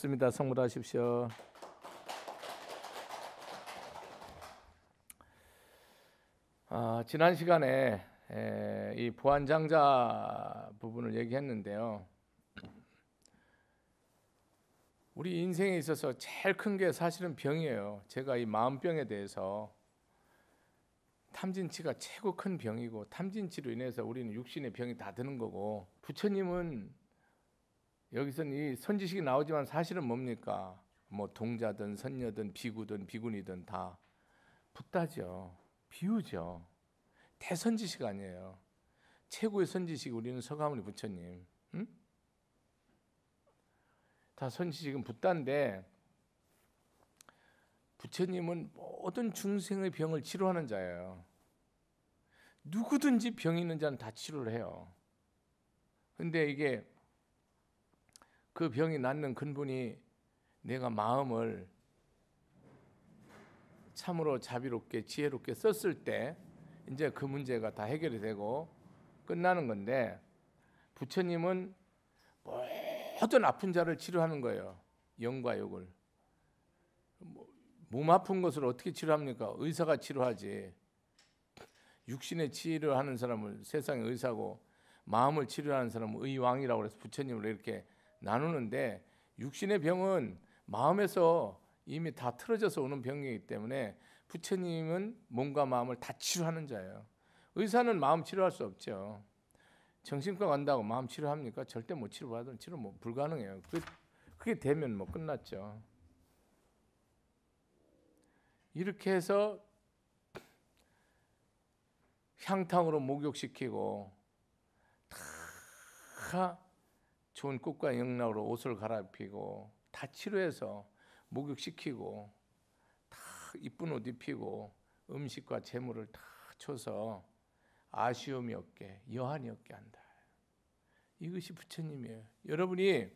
고맙습니다. 선물하십시오. 아, 지난 시간에 에, 이 보안장자 부분을 얘기했는데요. 우리 인생에 있어서 제일 큰 게 사실은 병이에요. 제가 이 마음병에 대해서 탐진치가 최고 큰 병이고 탐진치로 인해서 우리는 육신의 병이 다 드는 거고 부처님은 여기서는 이 선지식이 나오지만 사실은 뭡니까? 뭐 동자든 선녀든 비구든 비군이든 다 붓다죠. 비우죠. 대선지식 아니에요. 최고의 선지식 우리는 서가모니 부처님. 응? 다 선지식은 붓다인데 부처님은 모든 중생의 병을 치료하는 자예요. 누구든지 병 있는 자는 다 치료를 해요. 근데 이게 그 병이 낫는 근본이 내가 마음을 참으로 자비롭게 지혜롭게 썼을 때 이제 그 문제가 다 해결이 되고 끝나는 건데 부처님은 모든 아픈 자를 치료하는 거예요. 영과 욕을. 뭐, 몸 아픈 것을 어떻게 치료합니까? 의사가 치료하지. 육신의 치료하는 사람을 세상의 의사고 마음을 치료하는 사람은 의왕이라고 해서 부처님을 이렇게 나누는데 육신의 병은 마음에서 이미 다 틀어져서 오는 병이기 때문에 부처님은 몸과 마음을 다 치료하는 자예요. 의사는 마음 치료할 수 없죠. 정신과 간다고 마음 치료합니까? 절대 못 치료받은 치료 뭐 불가능해요. 그게, 그게 되면 뭐 끝났죠. 이렇게 해서 향탕으로 목욕시키고 다 좋은 꽃과 영락으로 옷을 갈아입히고 다 치료해서 목욕시키고 다 이쁜 옷 입히고 음식과 재물을 다 쳐서 아쉬움이 없게 여한이 없게 한다. 이것이 부처님이에요. 여러분이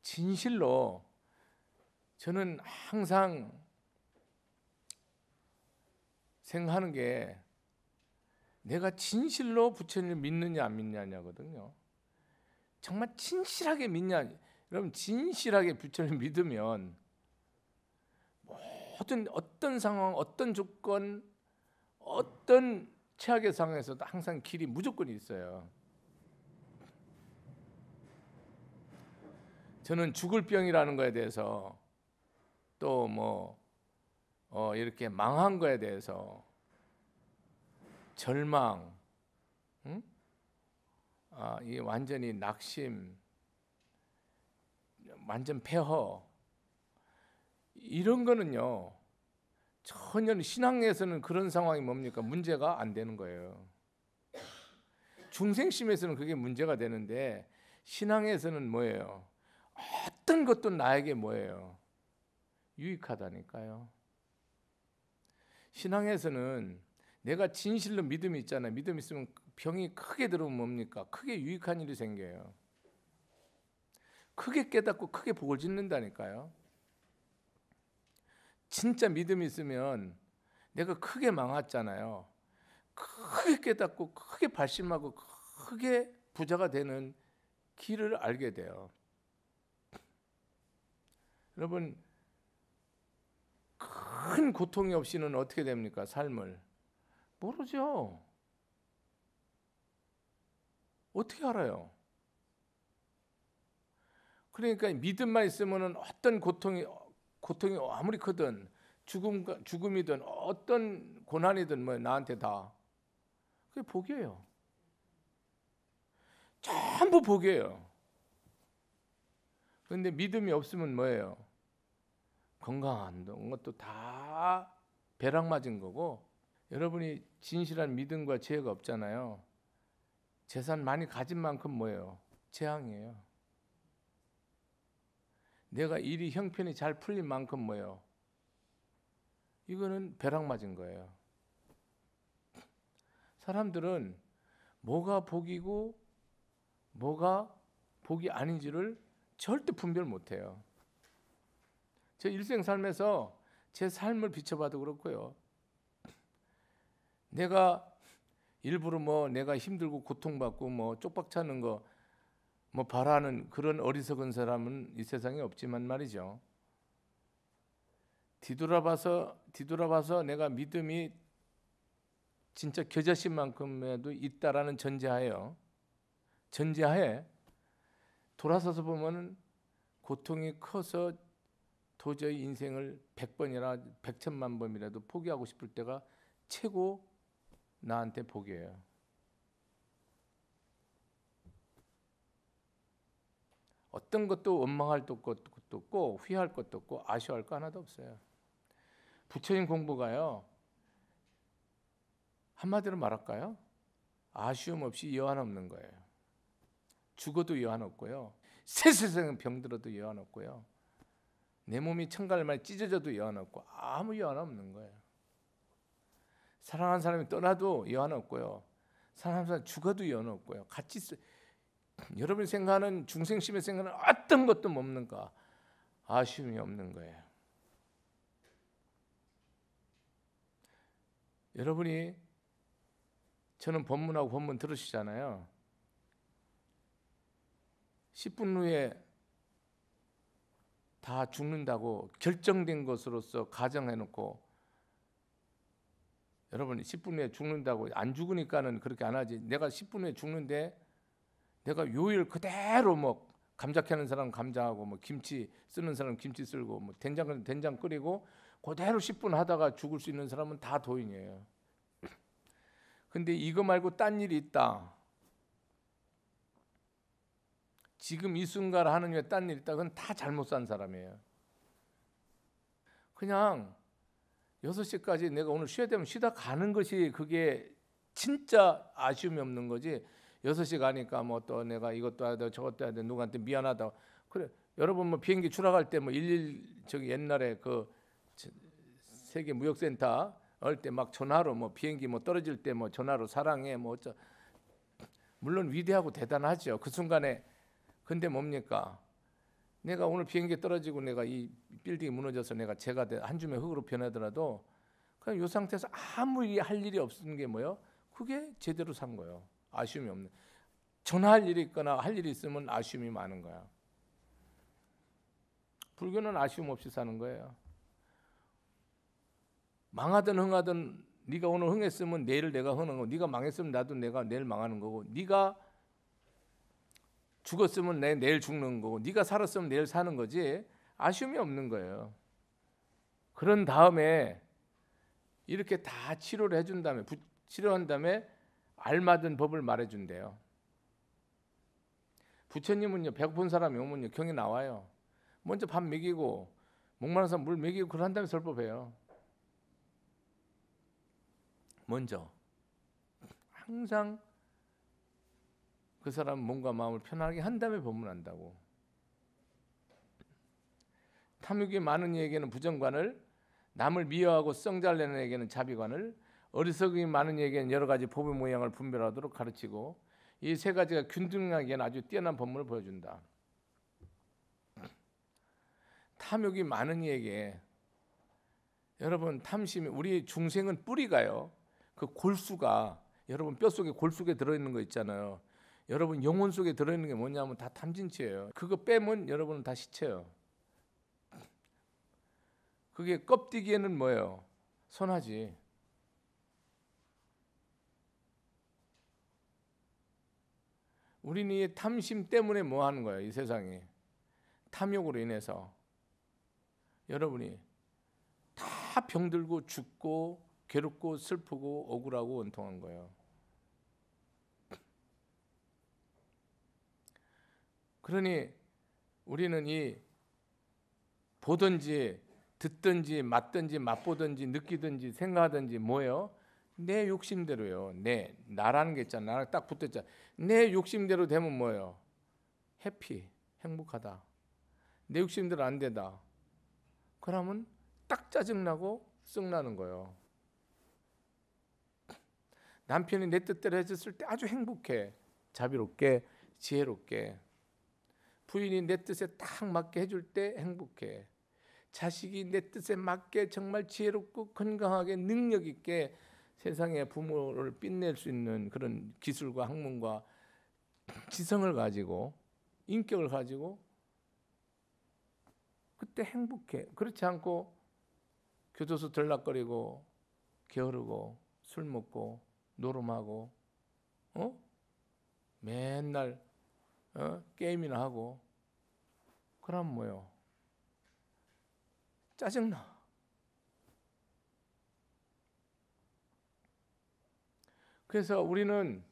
진실로 저는 항상 생각하는 게 내가 진실로 부처님을 믿느냐 안 믿느냐거든요. 정말 진실하게 믿냐? 여러분 진실하게 부처님 믿으면 모든 어떤 상황, 어떤 조건, 어떤 최악의 상황에서도 항상 길이 무조건 있어요. 저는 죽을 병이라는 거에 대해서 또뭐 어, 이렇게 망한 거에 대해서 절망, 응? 아, 이 완전히 낙심, 완전 폐허 이런 거는요 전혀 신앙에서는 그런 상황이 뭡니까 문제가 안 되는 거예요. 중생심에서는 그게 문제가 되는데 신앙에서는 뭐예요? 어떤 것도 나에게 뭐예요? 유익하다니까요. 신앙에서는 내가 진실로 믿음이 있잖아요. 믿음 있으면 병이 크게 들으면 뭡니까? 크게 유익한 일이 생겨요. 크게 깨닫고 크게 복을 짓는다니까요. 진짜 믿음이 있으면 내가 크게 망했잖아요. 크게 깨닫고 크게 발심하고 크게 부자가 되는 길을 알게 돼요. 여러분 큰 고통이 없이는 어떻게 됩니까? 삶을 모르죠. 어떻게 알아요? 그러니까 믿음만 있으면 어떤 고통이 고통이 아무리 크든 죽음 죽음이든 어떤 고난이든 뭐 나한테 다 그게 복이에요. 전부 복이에요. 그런데 믿음이 없으면 뭐예요? 건강한 것도 다 배락 맞은 거고 여러분이 진실한 믿음과 지혜가 없잖아요. 재산 많이 가진 만큼 뭐예요? 재앙이에요. 내가 일이 형편이 잘 풀린 만큼 뭐예요? 이거는 벼락 맞은 거예요. 사람들은 뭐가 복이고 뭐가 복이 아닌지를 절대 분별 못해요. 제 일생 삶에서 제 삶을 비춰봐도 그렇고요. 내가 일부러 뭐 내가 힘들고 고통받고 뭐 쪽박차는 거 뭐 바라는 그런 어리석은 사람은 이 세상에 없지만 말이죠. 뒤돌아봐서 뒤돌아봐서 내가 믿음이 진짜 겨자씨만큼에도 있다라는 전제하여 전제하에 돌아서서 보면 고통이 커서 도저히 인생을 백번이나 백천만 번이라도 포기하고 싶을 때가 최고 나한테 복이에요. 어떤 것도 원망할 것도 없고 후회할 것도 없고 아쉬워할 거 하나도 없어요. 부처님 공부가요. 한마디로 말할까요? 아쉬움 없이 여한 없는 거예요. 죽어도 여한 없고요. 새 세상 병들어도 여한 없고요. 내 몸이 청갈말 찢어져도 여한 없고 아무 여한 없는 거예요. 사랑하는 사람이 떠나도 여한 없고요. 사랑하는 사람 죽어도 여한 없고요. 같이 쓰... 여러분이 생각하는 중생심의 생각은 어떤 것도 없는가 아쉬움이 없는 거예요. 여러분이 저는 본문하고본문 들으시잖아요. 10분 후에 다 죽는다고 결정된 것으로서 가정해놓고 여러분 10분 후에 죽는다고 안 죽으니까는 그렇게 안 하지. 내가 10분 후에 죽는데 내가 요일 그대로 뭐 감자 캐는 사람 감자하고 뭐 김치 쓰는 사람 김치 쓸고 뭐 된장 된장 끓이고 그대로 10분 하다가 죽을 수 있는 사람은 다 도인이에요. 근데 이거 말고 딴 일이 있다. 지금 이 순간 하는 왜딴일 있다. 그건 다 잘못 산 사람이에요. 그냥 6시까지 내가 오늘 쉬어야 되면 쉬다 가는 것이 그게 진짜 아쉬움이 없는 거지. 6시 가니까 뭐 또 내가 이것도 해야 돼 저것도 해야 돼 누구한테 미안하다. 그래. 여러분 뭐 비행기 추락할 때뭐11 저기 옛날에 그 세계 무역센터 할때막 전화로 뭐 비행기 뭐 떨어질 때 뭐 전화로 사랑해 뭐 어쩌 물론 위대하고 대단하죠. 그 순간에 근데 뭡니까? 내가 오늘 비행기 떨어지고 내가 이 빌딩이 무너져서 내가 제가 한 줌의 흙으로 변하더라도 그냥 이 상태에서 아무 일이 할 일이 없는 게 뭐예요? 그게 제대로 산 거예요. 아쉬움이 없는. 전화할 일이 있거나 할 일이 있으면 아쉬움이 많은 거야. 불교는 아쉬움 없이 사는 거예요. 망하든 흥하든 네가 오늘 흥했으면 내일 내가 흥는 하 거고 네가 망했으면 나도 내가 내일 망하는 거고 네가 죽었으면 내, 내일 죽는 거고 네가 살았으면 내일 사는 거지 아쉬움이 없는 거예요. 그런 다음에 이렇게 다 치료를 해준 다음에 부, 치료한 다음에 알맞은 법을 말해준대요. 부처님은요 배고픈 사람이 오면요 경이 나와요. 먼저 밥 먹이고 목마른 사람 물 먹이고 그런 다음에 설법해요. 먼저 항상 그 사람 몸과 마음을 편하게 한 다음에 법문한다고. 탐욕이 많은 이에게는 부정관을, 남을 미워하고 성잘 내는 에게는 자비관을, 어리석이 많은 이에게는 여러 가지 법의 모양을 분별하도록 가르치고 이 세 가지가 균등하게 아주 뛰어난 법문을 보여준다. 탐욕이 많은 이에게 여러분 탐심이 우리 중생은 뿌리가요. 그 골수가 여러분 뼛속에 골수에 들어 있는 거 있잖아요. 여러분 영혼 속에 들어있는 게 뭐냐면 다 탐진치예요. 그거 빼면 여러분은 다 시체예요. 그게 껍데기에는 뭐예요? 선하지. 우리는 이 탐심 때문에 뭐 하는 거예요? 이 세상이 탐욕으로 인해서 여러분이 다 병들고 죽고 괴롭고 슬프고 억울하고 원통한 거예요. 그러니 우리는 이 보든지 듣든지 맞든지 맛보든지 느끼든지 생각하든지 뭐예요? 내 욕심대로요. 내 나라는 게 있잖아. 나랑 딱 붙었잖아. 내 욕심대로 되면 뭐예요? 해피, 행복하다. 내 욕심대로 안 되다. 그러면 딱 짜증나고 쓱나는 거예요. 남편이 내 뜻대로 해줬을 때 아주 행복해. 자비롭게, 지혜롭게. 부인이 내 뜻에 딱 맞게 해줄 때 행복해. 자식이 내 뜻에 맞게 정말 지혜롭고 건강하게 능력 있게 세상에 부모를 빛낼 수 있는 그런 기술과 학문과 지성을 가지고 인격을 가지고 그때 행복해. 그렇지 않고 교도소 들락거리고 게으르고 술 먹고 노름하고 어? 맨날 어? 게임이나 하고 그럼 뭐요? 짜증나. 그래서 우리는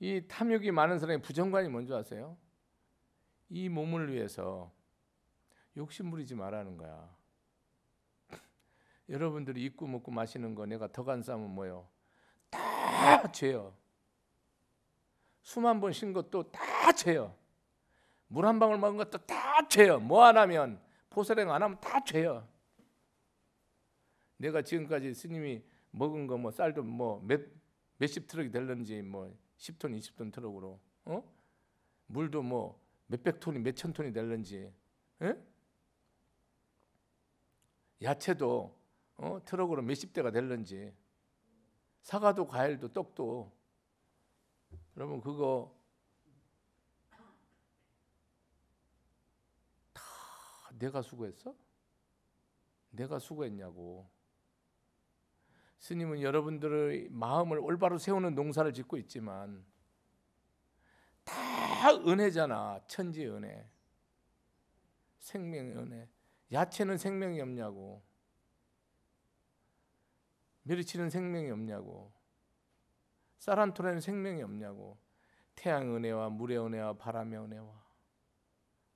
이 탐욕이 많은 사람의 부정관이 뭔지 아세요? 이 몸을 위해서 욕심 부리지 말라는 거야. 여러분들이 입고 먹고 마시는 거 내가 더 간 싸면 뭐요? 다 죄요. 수만 번 쉰 것도 다 죄요. 물 한 방울 먹은 것도 다 죄요. 뭐 안 하면 포설행 안 하면 다 죄요. 내가 지금까지 스님이 먹은 거 뭐 쌀도 뭐 몇 몇십 트럭이 될는지 뭐 10톤, 20톤 트럭으로 어? 물도 뭐 몇 백 톤이 몇 천 톤이 될는지 예? 야채도 어? 트럭으로 몇십 대가 될는지 사과도 과일도 떡도 여러분 그거 다 내가 수고했어? 내가 수고했냐고. 스님은 여러분들의 마음을 올바로 세우는 농사를 짓고 있지만 다 은혜잖아. 천지 은혜. 생명 은혜. 야채는 생명이 없냐고. 멸치는 생명이 없냐고. 쌀한 톨에는 생명이 없냐고. 태양 은혜와 물의 은혜와 바람의 은혜와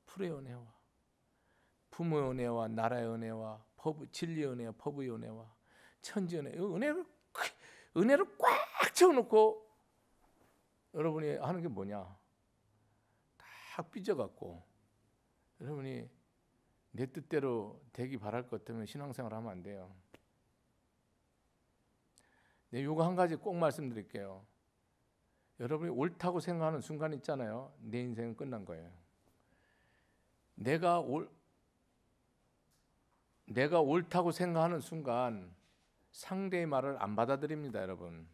풀의 은혜와 부모의 은혜와 나라의 은혜와 퍼 진리의 은혜와 법의 은혜와 천지 은혜 은혜를 은혜를 꽉 채워놓고 여러분이 하는 게 뭐냐? 딱 삐져갖고 여러분이 내 뜻대로 되기 바랄 것 때문에 신앙생활 하면 안 돼요. 네, 요거 한 가지 꼭 말씀드릴게요. 여러분이 옳다고 생각하는 순간 있잖아요. 내 인생은 끝난 거예요. 내가 옳 내가 옳다고 생각하는 순간 상대의 말을 안 받아들입니다, 여러분.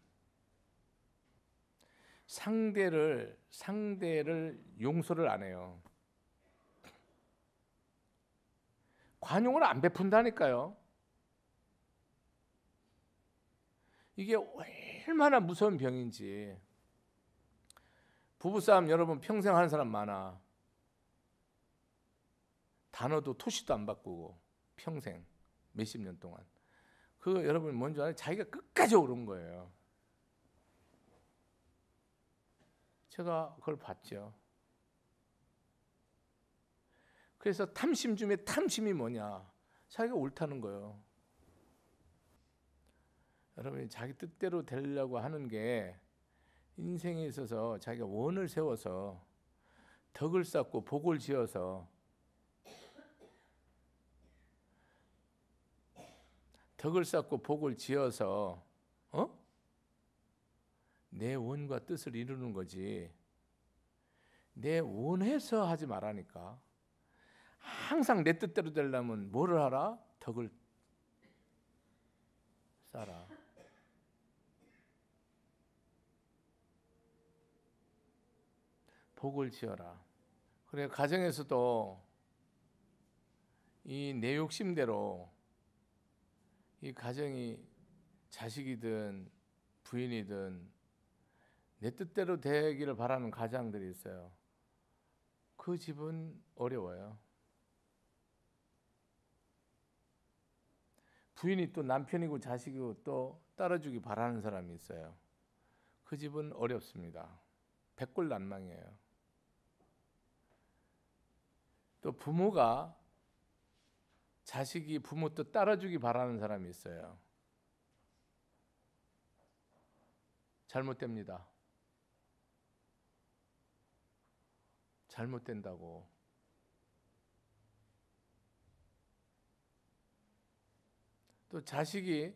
상대를 상대를 용서를 안 해요. 관용을 안 베푼다니까요. 이게 얼마나 무서운 병인지. 부부싸움 여러분 평생 하는 사람 많아. 단어도 토시도 안 바꾸고 평생 몇십 년 동안. 그 여러분 뭔지 알아요? 자기가 끝까지 오른 거예요. 제가 그걸 봤죠. 그래서 탐심 중에 탐심이 뭐냐? 자기가 옳다는 거예요. 여러분이 자기 뜻대로 되려고 하는 게 인생에 있어서 자기가 원을 세워서 덕을 쌓고 복을 지어서 덕을 쌓고 복을 지어서 어? 내 원과 뜻을 이루는 거지. 내 원해서 하지 말라니까. 항상 내 뜻대로 되려면 뭐를 하라? 덕을 쌓아 복을 지어라. 그래 가정에서도 이 내 욕심대로 이 가정이 자식이든 부인이든 내 뜻대로 되기를 바라는 가장들이 있어요. 그 집은 어려워요. 부인이 또 남편이고 자식이고 또 따라주기 바라는 사람이 있어요. 그 집은 어렵습니다. 백골 난망이에요. 또 부모가 자식이 부모 또 따라주기 바라는 사람이 있어요. 잘못됩니다. 잘못된다고. 또 자식이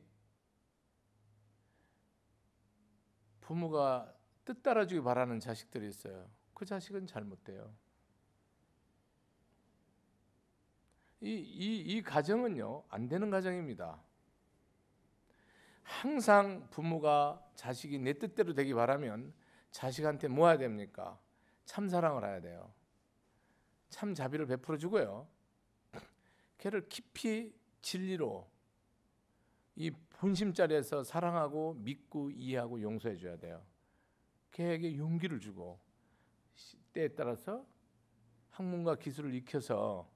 부모가 뜻 따라주기 바라는 자식들이 있어요. 그 자식은 잘못돼요. 이, 이, 이 가정은요, 안 되는 가정입니다. 항상 부모가 자식이 내 뜻대로 되기 바라면 자식한테 뭐 해야 됩니까? 참 사랑을 해야 돼요. 참 자비를 베풀어 주고요. 걔를 깊이 진리로 이 본심 자리에서 사랑하고 믿고 이해하고 용서해 줘야 돼요. 걔에게 용기를 주고 때에 따라서 학문과 기술을 익혀서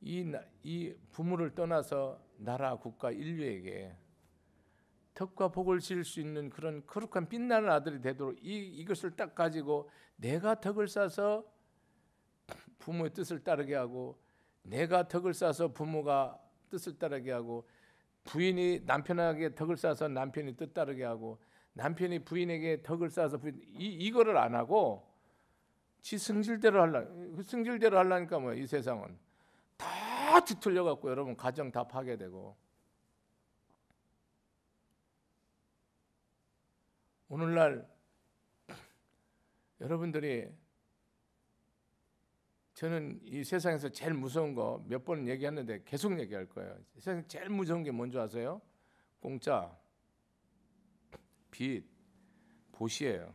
이, 이 부모를 떠나서 나라, 국가, 인류에게 덕과 복을 지을 수 있는 그런 거룩한 빛나는 아들이 되도록 이, 이것을 딱 가지고 내가 덕을 쌓아서 부모의 뜻을 따르게 하고 내가 덕을 쌓아서 부모가 뜻을 따르게 하고 부인이 남편에게 덕을 쌓아서 남편이 뜻 따르게 하고 남편이 부인에게 덕을 쌓아서 부인 이 이거를 안 하고 지 승질대로 하려 승질대로 할라니까 뭐이 세상은 다 뒤틀려 갖고 여러분 가정 다 파괴되고 오늘날 여러분들이 저는 이 세상에서 제일 무서운 거 몇 번 얘기했는데 계속 얘기할 거예요. 세상 제일 무서운 게 뭔지 아세요? 공짜, 빚, 보시예요.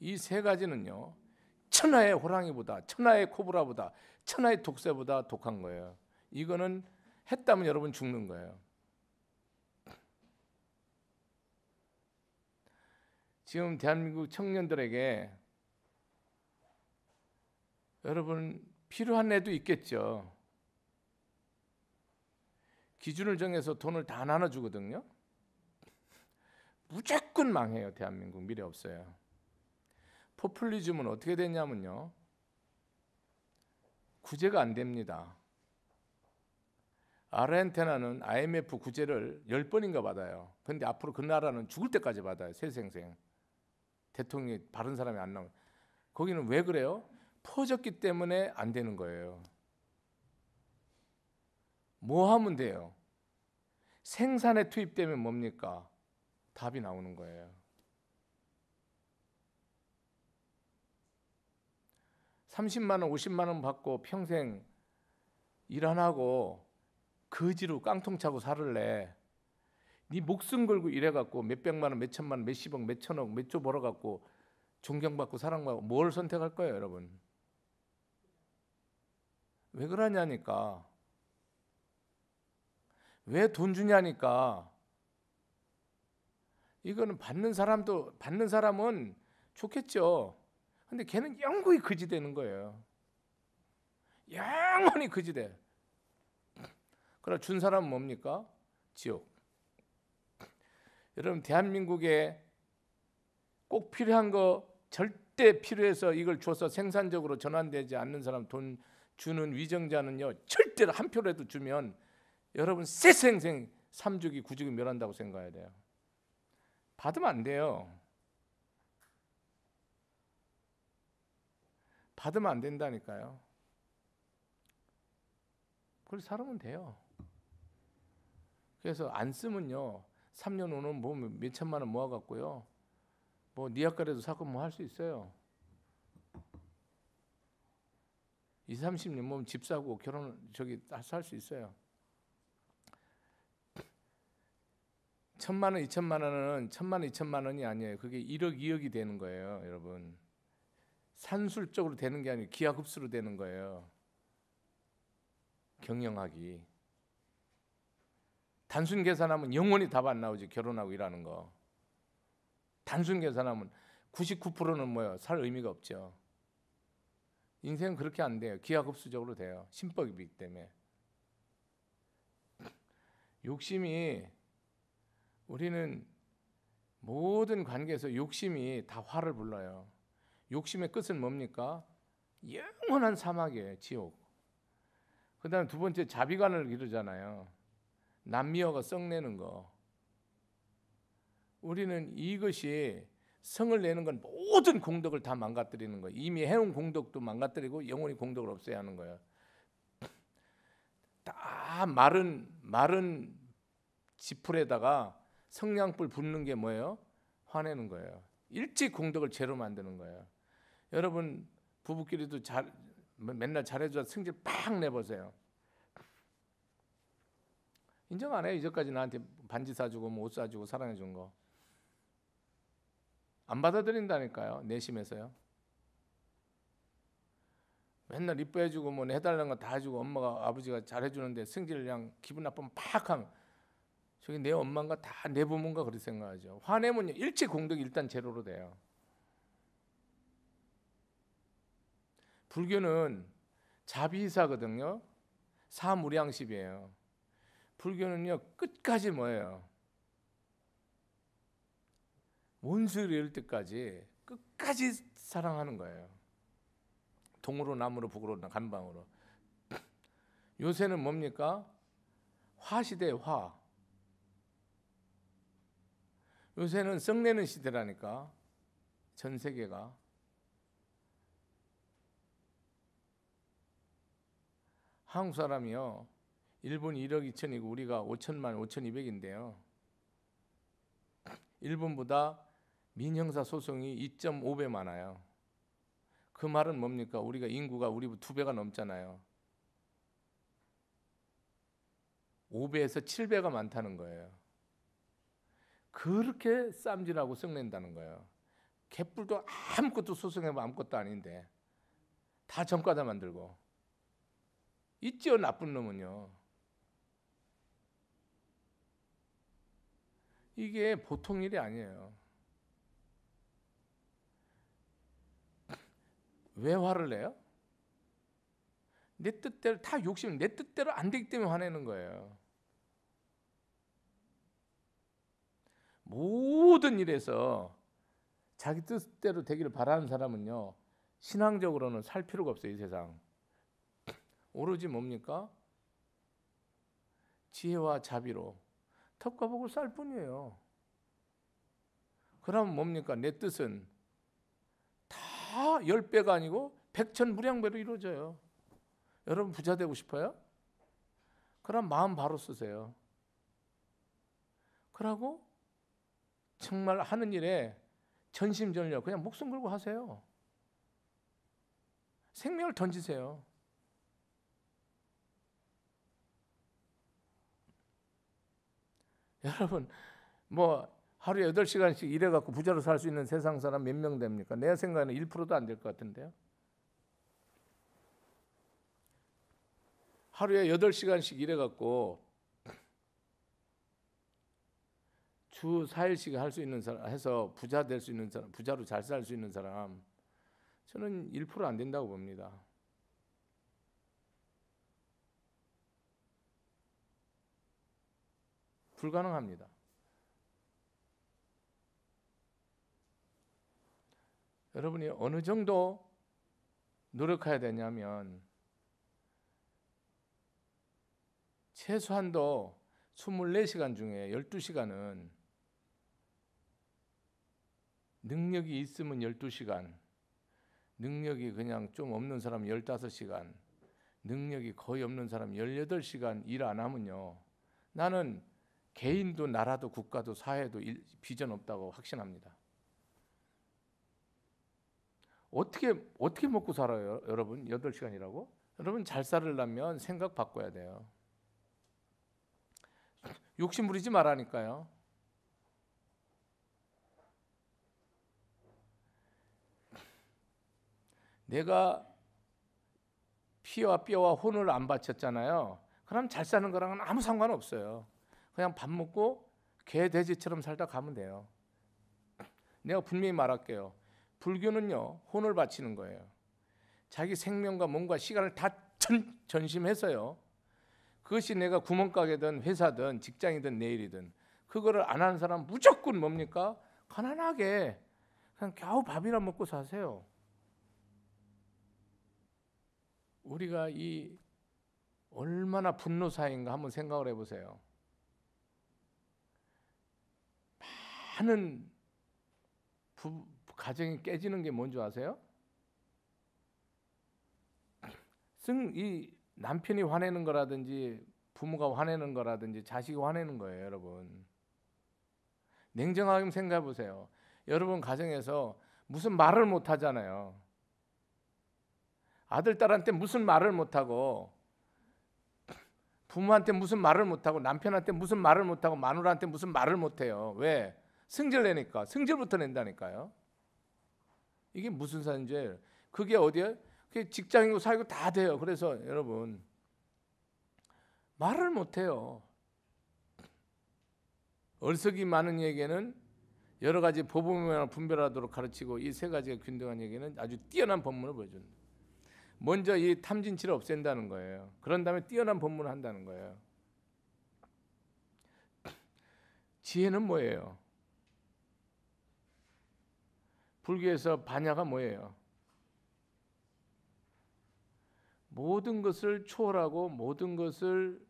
이 세 가지는요. 천하의 호랑이보다 천하의 코브라보다 천하의 독세보다 독한 거예요. 이거는 했다면 여러분 죽는 거예요. 지금 대한민국 청년들에게 여러분 필요한 애도 있겠죠. 기준을 정해서 돈을 다 나눠주거든요. 무조건 망해요. 대한민국 미래 없어요. 포퓰리즘은 어떻게 되냐면요. 구제가 안 됩니다. 아르헨티나는 IMF 구제를 10번인가 받아요. 근데 앞으로 그 나라는 죽을 때까지 받아요. 세생생. 대통령이 바른 사람이 안 나오면. 거기는 왜 그래요? 퍼졌기 때문에 안 되는 거예요. 뭐 하면 돼요? 생산에 투입되면 뭡니까? 답이 나오는 거예요. 30만 원, 50만 원 받고 평생 일 안 하고 거지로 깡통 차고 살을래. 네 목숨 걸고 일해 갖고 몇 백만 원, 몇 천만 원, 몇십억, 몇 천억, 몇 조 벌어 갖고 존경받고 사랑받고 뭘 선택할 거예요, 여러분? 왜 그러냐니까. 왜 돈 주냐니까. 이거는 받는 사람도 받는 사람은 좋겠죠. 근데 걔는 영구히 그지되는 거예요. 영원히 그지돼. 그러나 준 사람은 뭡니까? 지옥. 여러분 대한민국에 꼭 필요한 거 절대 필요해서 이걸 줘서 생산적으로 전환되지 않는 사람 돈 주는 위정자는요 절대로 한 표라도 주면 여러분 새생생 삼주기 구주기 멸한다고 생각해야 돼요. 받으면 안 돼요. 받으면 안 된다니까요. 그걸 사람은 돼요. 그래서 안 쓰면요. 3년 오는 뭐 몇천만 원 모아갖고요. 뭐 니아까라도 네 사건 뭐할 수 있어요. 2 30년 모면집 사고 결혼 저기 할수 있어요. 천만 원, 이천만 원은 천만 원, 이천만 원이 아니에요. 그게 1억, 2억이 되는 거예요, 여러분. 산술적으로 되는 게 아니고 기하 급수로 되는 거예요. 경영하기. 단순 계산하면 영원히 답 안 나오지 결혼하고 일하는 거. 단순 계산하면 99%는 뭐예요? 살 의미가 없죠. 인생은 그렇게 안 돼요. 기하급수적으로 돼요. 신법이기 때문에. 욕심이 우리는 모든 관계에서 욕심이 다 화를 불러요. 욕심의 끝은 뭡니까? 영원한 사막의 지옥. 그 다음에 두 번째 자비관을 이루잖아요. 남미어가 썩내는 거. 우리는 이것이 성을 내는 건 모든 공덕을 다 망가뜨리는 거예요. 이미 해온 공덕도 망가뜨리고 영원히 공덕을 없애야 하는 거예요. 다 마른 마른 지풀에다가 성냥불 붓는 게 뭐예요? 화내는 거예요. 일찍 공덕을 제로 만드는 거예요. 여러분 부부끼리도 잘 맨날 잘해줘서 승질 팍 내보세요. 인정 안 해요. 이제까지 나한테 반지 사주고 뭐옷 사주고 사랑해 준 거. 안 받아들인다니까요. 내심에서요. 맨날 이뻐해 주고 뭐 해달라는 거 다 해주고 엄마가 아버지가 잘해 주는데 승질 그냥 기분 나쁘면 팍 하면 저기 내 엄마인가 다 내 부모인가 그렇게 생각하죠. 화내면 일체 공덕이 일단 제로로 돼요. 불교는 자비사거든요. 사무량십이에요. 불교는요 끝까지 뭐예요? 원수를 때까지 끝까지 사랑하는 거예요. 동으로 남으로 북으로 간방으로. 요새는 뭡니까? 화시대 화. 요새는 썩내는 시대라니까 전 세계가 한국 사람이요. 일본 1억 2천이고 우리가 5천만 5,200인데요. 일본보다 민형사 소송이 2.5배 많아요. 그 말은 뭡니까? 우리가 인구가 우리 두 배가 넘잖아요. 5배에서 7배가 많다는 거예요. 그렇게 쌈질하고 썩낸다는 거예요. 개뿔도 아무것도 소송해봐 아무것도 아닌데 다 전과자 만들고 있죠 나쁜 놈은요. 이게 보통 일이 아니에요. 왜 화를 내요? 내 뜻대로 다 욕심, 내 뜻대로 안 되기 때문에 화내는 거예요. 모든 일에서 자기 뜻대로 되기를 바라는 사람은요, 신앙적으로는 살 필요가 없어요, 이 세상. 오로지 뭡니까? 지혜와 자비로 턱과 복을 쌀 뿐이에요. 그러 뭡니까? 내 뜻은 다1배가 아니고 1천 무량배로 이루어져요. 여러분 부자 되고 싶어요? 그럼 마음 바로 쓰세요. 그러고 정말 하는 일에 전심전력 그냥 목숨 걸고 하세요. 생명을 던지세요. 여러분 뭐 하루에 8시간씩 일해 갖고 부자로 살 수 있는 세상 사람 몇 명 됩니까? 내 생각에는 1%도 안 될 것 같은데요. 하루에 8시간씩 일해 갖고 주 4일씩 할 수 있는 사람 해서 부자 될 수 있는 사람, 부자로 잘 살 수 있는 사람 저는 1%안 된다고 봅니다. 불가능합니다. 여러분이 어느 정도 노력해야 되냐면 최소한도 24시간 중에 12시간은 능력이 있으면 12시간, 능력이 그냥 좀 없는 사람 15시간, 능력이 거의 없는 사람 18시간 일 안 하면요. 나는 개인도 나라도 국가도 사회도 일, 비전 없다고 확신합니다. 어떻게 어떻게 먹고 살아요, 여러분? 8시간이라고? 여러분 잘살려면 생각 바꿔야 돼요. 욕심 부리지 말라니까요. 내가 피와 뼈와 혼을 안 바쳤잖아요. 그럼 잘 사는 거랑은 아무 상관없어요. 그냥 밥 먹고 개 돼지처럼 살다 가면 돼요. 내가 분명히 말할게요. 불교는요 혼을 바치는 거예요. 자기 생명과 몸과 시간을 다 전, 전심해서요. 그것이 내가 구멍가게든 회사든 직장이든 내일이든 그거를 안 하는 사람 무조건 뭡니까 가난하게 그냥 겨우 밥이나 먹고 사세요. 우리가 이 얼마나 분노 사인가 한번 생각을 해보세요. 많은 부, 가정이 깨지는 게 뭔지 아세요? 승, 이 남편이 화내는 거라든지 부모가 화내는 거라든지 자식이 화내는 거예요, 여러분. 냉정하게 생각해 보세요. 여러분 가정에서 무슨 말을 못 하잖아요. 아들 딸한테 무슨 말을 못 하고 부모한테 무슨 말을 못 하고 남편한테 무슨 말을 못 하고 마누라한테 무슨 말을 못 해요. 왜? 승질 내니까 승질부터 낸다니까요. 이게 무슨 산재? 그게 어디에? 그게 직장이고 살고 다 돼요. 그래서 여러분 말을 못 해요. 얼석이 많은 얘기는 여러 가지 법문을 분별하도록 가르치고 이 세 가지가 균등한 얘기는 아주 뛰어난 법문을 보여준다. 먼저 이 탐진치를 없앤다는 거예요. 그런 다음에 뛰어난 법문을 한다는 거예요. 지혜는 뭐예요? 불교에서 반야가 뭐예요? 모든 것을 초월하고 모든 것을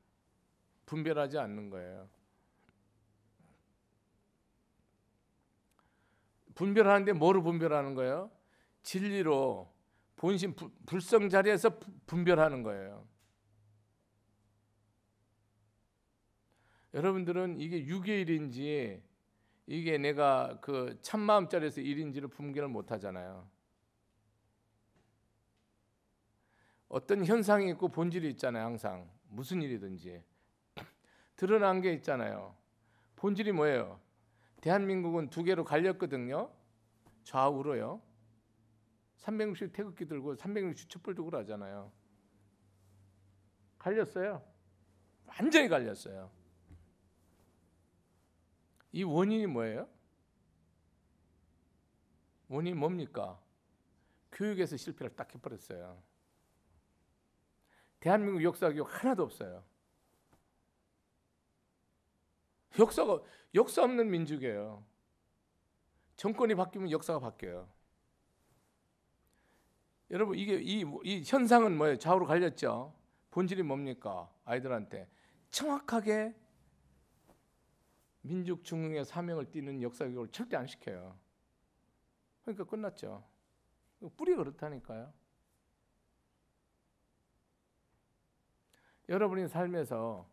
분별하지 않는 거예요. 분별하는데 뭐로 분별하는 거예요? 진리로 본심 부, 불성 자리에서 분별하는 거예요. 여러분들은 이게 6일인지 이게 내가 그 참마음자리에서 일인지를 품기를 못하잖아요. 어떤 현상이 있고 본질이 있잖아요. 항상 무슨 일이든지 드러난 게 있잖아요. 본질이 뭐예요? 대한민국은 두 개로 갈렸거든요. 좌우로요. 360 태극기 들고 360 촛불 들고 하잖아요. 갈렸어요. 완전히 갈렸어요. 이 원인이 뭐예요? 원인이 뭡니까? 교육에서 실패를 딱 해버렸어요. 대한민국 역사 교육 하나도 없어요. 역사가 역사 없는 민족이에요. 정권이 바뀌면 역사가 바뀌어요. 여러분 이게 이, 이 현상은 뭐예요? 좌우로 갈렸죠. 본질이 뭡니까? 아이들한테 정확하게 민족 중흥의 사명을 띠는 역사 교육을 절대 안 시켜요. 그러니까 끝났죠. 뿌리 그렇다니까요. 여러분의 삶에서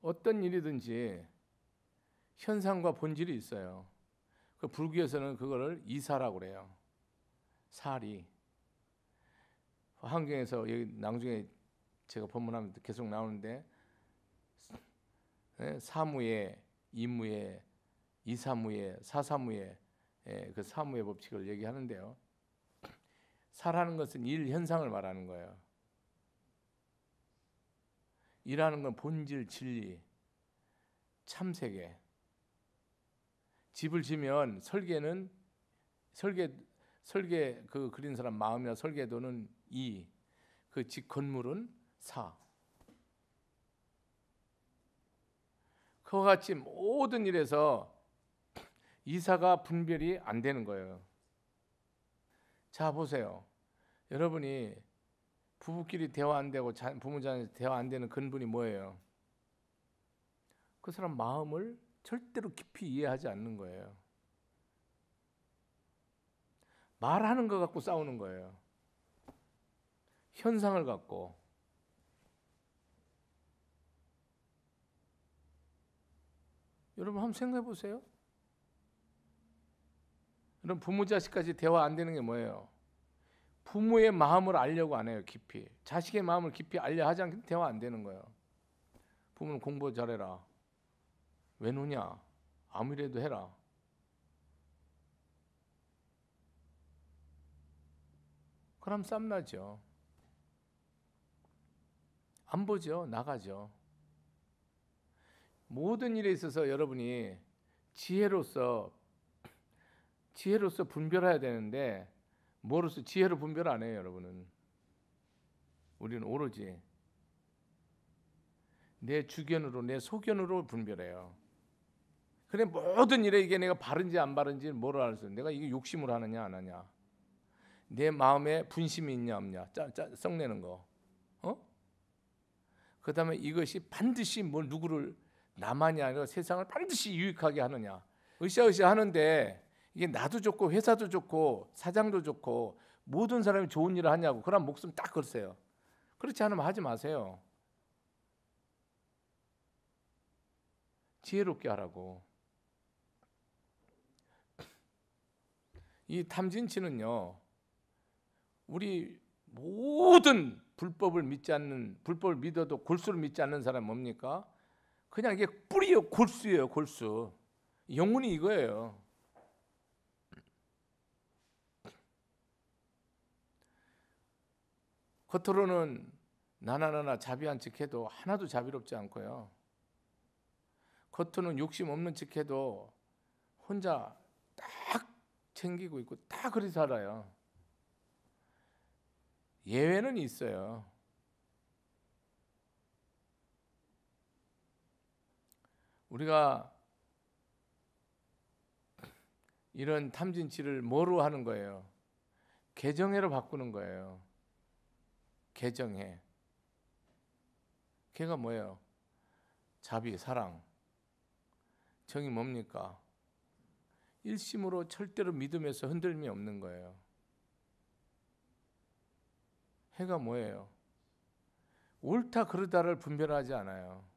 어떤 일이든지 현상과 본질이 있어요. 그 불교에서는 그거를 이사라고 그래요. 사리. 환경에서 여기 낭중에 제가 법문하면 계속 나오는데 예, 사무의임무예 이사무예, 사사무예 그 사무의 법칙을 얘기하는데요. 사라는 것은 일 현상을 말하는 거예요. 일하는 건 본질 진리, 참세계. 집을 지면 설계는 설계 설계 그 그린 사람 마음이나 설계도는 이, 그 집 건물은 사. 그와 같이 모든 일에서 이사가 분별이 안 되는 거예요. 자 보세요. 여러분이 부부끼리 대화 안 되고 부모자녀 대화 안 되는 근본이 뭐예요? 그 사람 마음을 절대로 깊이 이해하지 않는 거예요. 말하는 거 갖고 싸우는 거예요. 현상을 갖고 여러분 한번 생각해 보세요. 여러분 부모 자식까지 대화 안 되는 게 뭐예요? 부모의 마음을 알려고 안 해요 깊이. 자식의 마음을 깊이 알려 하지 않기 대화 안 되는 거예요. 부모는 공부 잘해라. 왜 노냐? 아무 일도 해라. 그럼 쌈나죠. 안 보죠. 나가죠. 모든 일에 있어서 여러분이 지혜로서 지혜로서 분별해야 되는데 뭐로서 지혜로 분별 안 해요, 여러분은. 우리는 오로지 내 주견으로 내 소견으로 분별해요. 그래 모든 일에 이게 내가 바른지 안 바른지 뭐를 알수 내가 이게 욕심으 하느냐 안 하냐 내 마음에 분심이 있냐 없냐 짜, 짜, 썩내는 거 어? 그 다음에 이것이 반드시 뭘 누구를 나만이 아니라 세상을 반드시 유익하게 하느냐 으쌰으쌰 하는데 이게 나도 좋고 회사도 좋고 사장도 좋고 모든 사람이 좋은 일을 하냐고 그럼 목숨 딱 걸으세요 그렇지 않으면 하지 마세요 지혜롭게 하라고 이 탐진치는요 우리 모든 불법을 믿지 않는 불법을 믿어도 골수를 믿지 않는 사람 뭡니까? 그냥 이게 뿌리요 골수예요 골수 영혼이 이거예요 겉으로는 나나나나 자비한 척해도 하나도 자비롭지 않고요 겉으로는 욕심 없는 척해도 혼자 딱 챙기고 있고 딱 그리 살아요 예외는 있어요 우리가 이런 탐진치를 뭐로 하는 거예요? 개정해로 바꾸는 거예요. 개정해. 걔가 뭐예요? 자비, 사랑. 정이 뭡니까? 일심으로 절대로 믿음에서 흔들림이 없는 거예요. 해가 뭐예요? 옳다 그르다를 분별하지 않아요.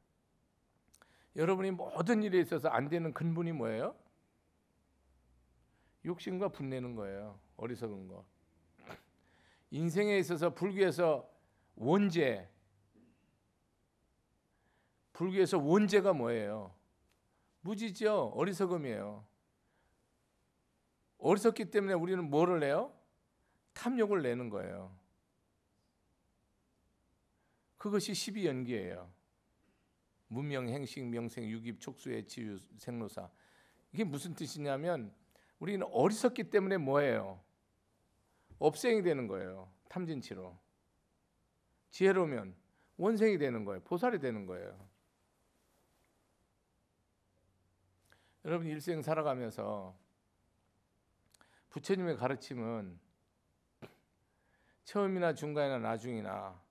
여러분이 모든 일에 있어서 안 되는 근본이 뭐예요? 욕심과 분내는 거예요. 어리석은 거. 인생에 있어서 불교에서 원죄 불교에서 원죄가 뭐예요? 무지죠. 어리석음이에요. 어리석기 때문에 우리는 뭐를 내요? 탐욕을 내는 거예요. 그것이 12연기예요. 문명, 행식, 명생, 유기, 촉수의 지유 생로사. 이게 무슨 뜻이냐면 우리는 어리석기 때문에 뭐예요? 업생이 되는 거예요. 탐진치로. 지혜로면 원생이 되는 거예요. 보살이 되는 거예요. 여러분 일생 살아가면서 부처님의 가르침은 처음이나 중간이나 나중이나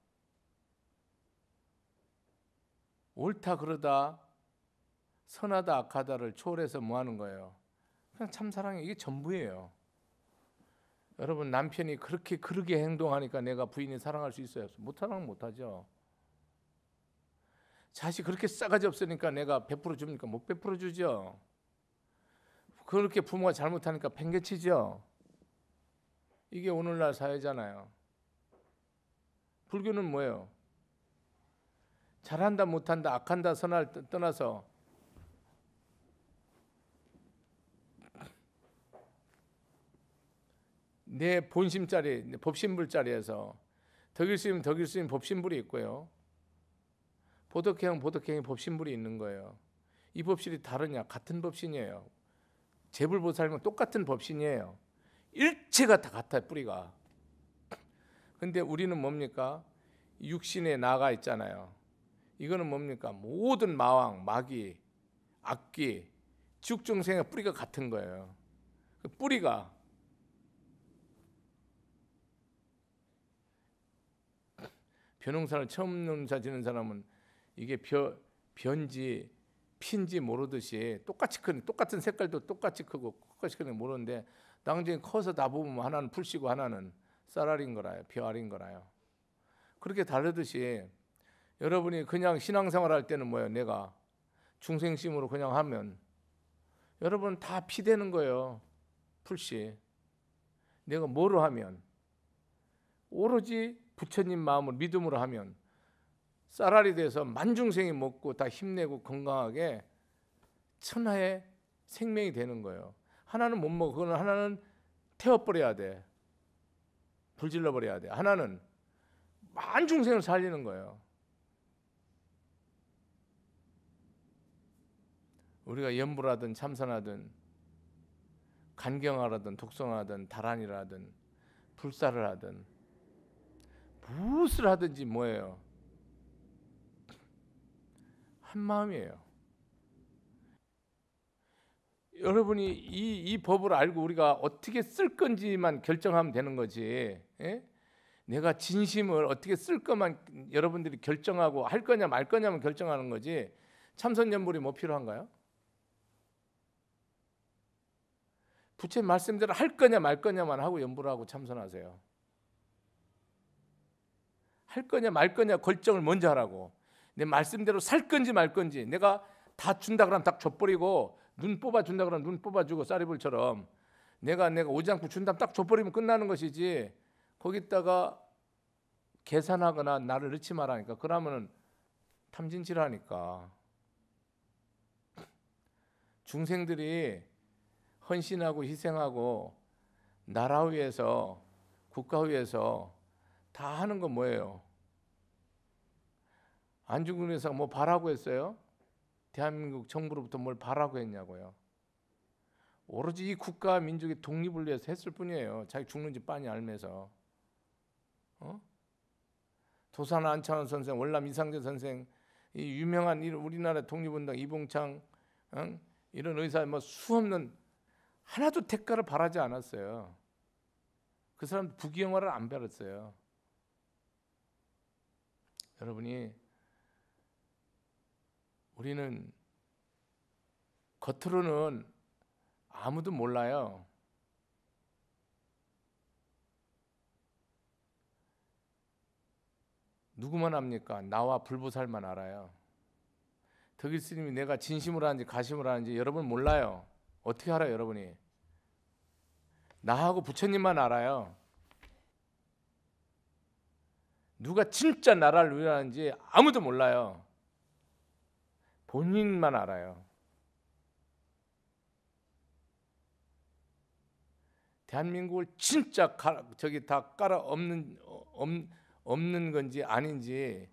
옳다 그러다 선하다 악하다를 초월해서 뭐 하는 거예요? 그냥 참 사랑이 이게 전부예요. 여러분 남편이 그렇게 그르게 행동하니까 내가 부인이 사랑할 수 있어요? 못 사랑 못 하죠. 자식 그렇게 싸가지 없으니까 내가 베풀어 줍니까? 못 베풀어 주죠. 그렇게 부모가 잘못하니까 팽개치죠. 이게 오늘날 사회잖아요. 불교는 뭐예요? 잘한다 못한다 악한다 선할 떠나서 내 본심 자리, 법신불 자리에서 덕일수님 덕일수님 법신불이 있고요. 보덕형 보덕형이 법신불이 있는 거예요. 이 법신이 다르냐? 같은 법신이에요. 재불보살면 똑같은 법신이에요. 일체가 다같아 뿌리가. 근데 우리는 뭡니까? 육신에 나가 있잖아요. 이거는 뭡니까? 모든 마왕, 마귀, 악기, 지중생의 뿌리가 같은 거예요. 그 뿌리가 변홍사를 처음 눈사 지는 사람은 이게 벼, 변지 핀지 모르듯이 똑같이 큰 똑같은 색깔도 똑같이 크고 똑같이 크는 모르는데 나중에 커서 다 보면 하나는 풀씨고 하나는 쌀알인 거라요 벼알인 거라요 그렇게 다르듯이 여러분이 그냥 신앙생활 할 때는 뭐예요? 내가 중생심으로 그냥 하면 여러분 다 피되는 거예요. 풀씨. 내가 뭐로 하면 오로지 부처님 마음을 믿음으로 하면 쌀알이 돼서 만중생이 먹고 다 힘내고 건강하게 천하의 생명이 되는 거예요. 하나는 못 먹어. 그거는 하나는 태워버려야 돼. 불질러버려야 돼. 하나는 만중생을 살리는 거예요. 우리가 염불하든 참선하든 간경하라든 독성하든 다란이라든 불사를 하든 무엇을 하든지 뭐예요? 한 마음이에요. 여러분이 이, 이 법을 알고 우리가 어떻게 쓸 건지만 결정하면 되는 거지. 예? 내가 진심을 어떻게 쓸 것만 여러분들이 결정하고 할 거냐 말 거냐만 결정하는 거지. 참선 연불이 뭐 필요한가요? 부처의 말씀대로 할 거냐 말 거냐만 하고 염불하고 참선하세요. 할 거냐 말 거냐 결정을 먼저 하라고. 내 말씀대로 살 건지 말 건지 내가 다 준다 그러면 딱 줘버리고 눈 뽑아 준다 그러면 눈 뽑아주고 쌀이불처럼 내가 내가 오지 않고 준다면 딱 줘버리면 끝나는 것이지 거기다가 계산하거나 나를 넣지 말라니까 그러면은 탐진질하니까 중생들이 헌신하고 희생하고 나라 위에서 국가 위에서 다 하는 건 뭐예요? 안중근 의사뭐 바라고 했어요? 대한민국 정부로부터 뭘 바라고 했냐고요? 오로지 이 국가 민족의 독립을 위해서 했을 뿐이에요. 자기 죽는지 빤히 알면서. 어? 도산 안창원 선생, 월남 이상재 선생, 이 유명한 우리나라 독립운동 이봉창 응? 이런 의사 뭐 수없는 하나도 대가를 바라지 않았어요. 그 사람 부귀영화를 안 바랐어요. 여러분이 우리는 겉으로는 아무도 몰라요. 누구만 압니까? 나와 불보살만 알아요. 덕일 스님이 내가 진심으로 하는지 가심으로 하는지 여러분 몰라요. 어떻게 알아요, 여러분이? 나하고 부처님만 알아요. 누가 진짜 나라를 위하는지 아무도 몰라요. 본인만 알아요. 대한민국을 진짜 깔 저기 다 깔아 없는 없는 건지 아닌지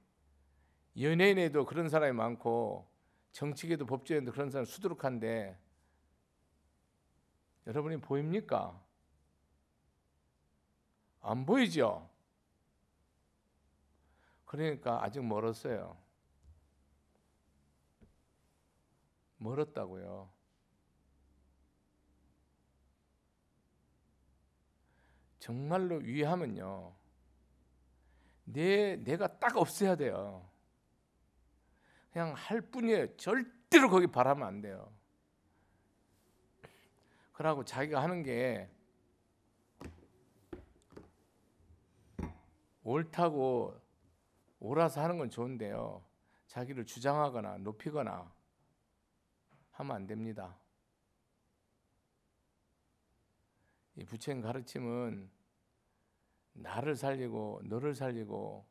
연예인에도 그런 사람이 많고 정치계도 법조인도 그런 사람 수두룩한데 여러분이 보입니까? 안 보이죠? 그러니까 아직 멀었어요. 멀었다고요. 정말로 위하면요. 내, 내가 딱 없어야 돼요. 그냥 할 뿐이에요. 절대로 거기 바라면 안 돼요. 그러고 자기가 하는 게 옳다고 옳아서 하는 건 좋은데요. 자기를 주장하거나 높이거나 하면 안 됩니다. 이 부처님 가르침은 나를 살리고 너를 살리고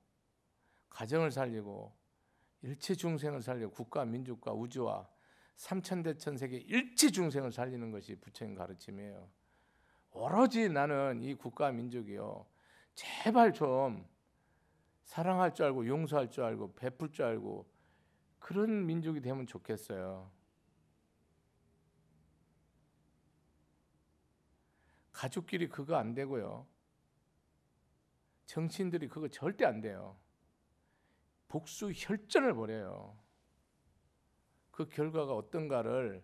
가정을 살리고 일체 중생을 살리고 국가 민족과 우주와 삼천대천 세계 일치 중생을 살리는 것이 부처님 가르침이에요. 오로지 나는 이 국가 민족이요. 제발 좀 사랑할 줄 알고 용서할 줄 알고 베풀 줄 알고 그런 민족이 되면 좋겠어요. 가족끼리 그거 안 되고요. 정치인들이 그거 절대 안 돼요. 복수 혈전을 벌여요. 그 결과가 어떤가를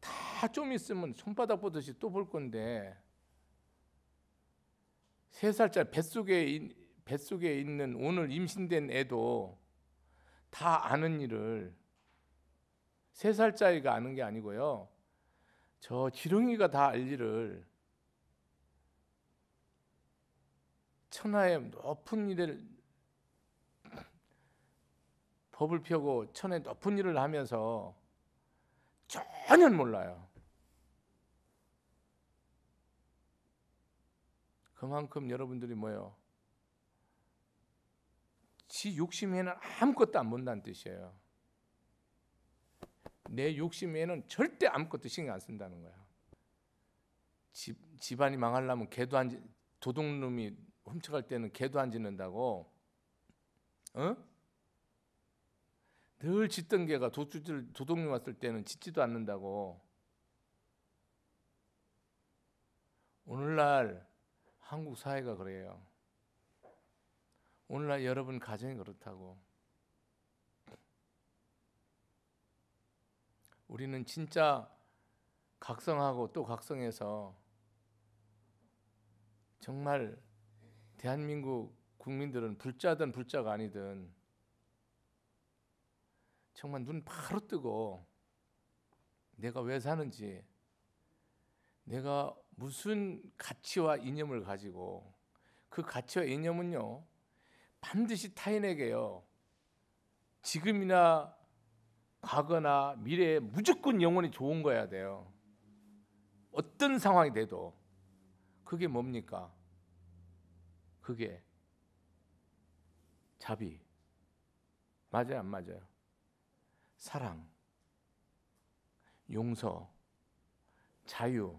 다 좀 있으면 손바닥 보듯이 또 볼 건데 세 살짜리 뱃속에 뱃속에 있는 오늘 임신된 애도 다 아는 일을 세 살짜리가 아는 게 아니고요. 저 지렁이가 다 알 일을 천하의 높은 일을 법을 펴고 천에 높은 일을 하면서 전혀 몰라요. 그만큼 여러분들이 뭐요? 지 욕심에는 아무것도 안 본다는 뜻이에요. 내 욕심에는 절대 아무것도 신경 안 쓴다는 거야. 집, 집안이 망하려면 개도 안 도둑놈이 훔쳐갈 때는 개도 안 짖는다고. 어? 늘 짖던 개가 도둑질 도둑이 왔을 때는 짖지도 않는다고. 오늘날 한국 사회가 그래요. 오늘날 여러분 가정이 그렇다고. 우리는 진짜 각성하고 또 각성해서 정말 대한민국 국민들은 불자든 불자가 아니든 정말 눈 바로 뜨고 내가 왜 사는지 내가 무슨 가치와 이념을 가지고 그 가치와 이념은요 반드시 타인에게요 지금이나 과거나 미래에 무조건 영원히 좋은 거야 돼요 어떤 상황이 돼도 그게 뭡니까 그게 자비 맞아요 안 맞아요 사랑, 용서, 자유,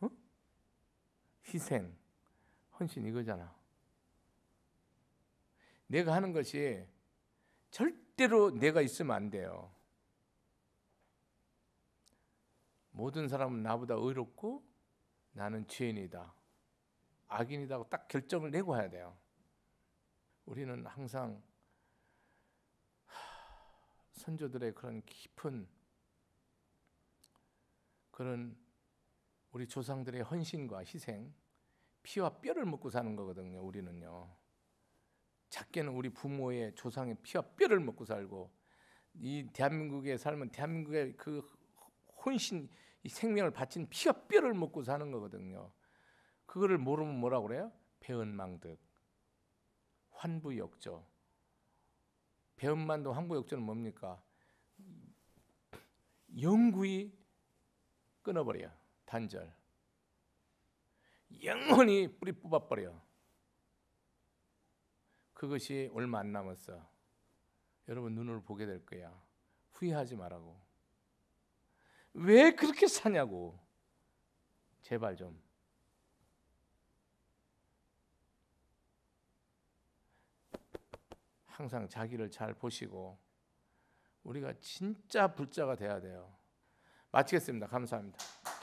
어? 희생, 헌신 이거잖아. 내가 하는 것이 절대로 내가 있으면 안 돼요. 모든 사람은 나보다 의롭고 나는 죄인이다. 악인이다고 딱 결정을 내고 해야 돼요. 우리는 항상 선조들의 그런 깊은 그런 우리 조상들의 헌신과 희생, 피와 뼈를 먹고 사는 거거든요. 우리는요. 작게는 우리 부모의 조상의 피와 뼈를 먹고 살고 이 대한민국의 삶은 대한민국의 그 혼신 이 생명을 바친 피와 뼈를 먹고 사는 거거든요. 그거를 모르면 뭐라 고 그래요? 배은망득, 환부역조, 배은만도 항구역전은 뭡니까? 영구히 끊어버려 단절. 영원히 뿌리 뽑아버려. 그것이 얼마 안 남았어. 여러분 눈을 보게 될 거야. 후회하지 말라고. 왜 그렇게 사냐고. 제발 좀. 항상 자기를 잘 보시고 우리가 진짜 불자가 돼야 돼요. 마치겠습니다. 감사합니다.